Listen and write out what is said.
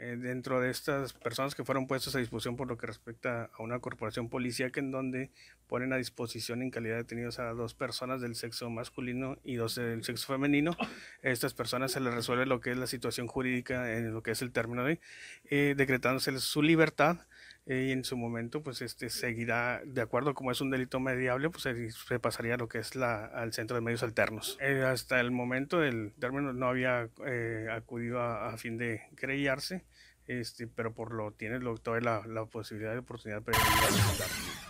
Eh, dentro de estas personas que fueron puestas a disposición por lo que respecta a una corporación que en donde ponen a disposición en calidad de detenidos a dos personas del sexo masculino y dos del sexo femenino. estas personas se les resuelve lo que es la situación jurídica en lo que es el término de eh, decretándose su libertad y en su momento, pues este seguirá, de acuerdo como es un delito mediable, pues se pasaría lo que es la, al centro de medios alternos. Eh, hasta el momento el término no había eh, acudido a, fin de creyarse, este, pero por lo tiene lo, todavía la, la posibilidad de oportunidad de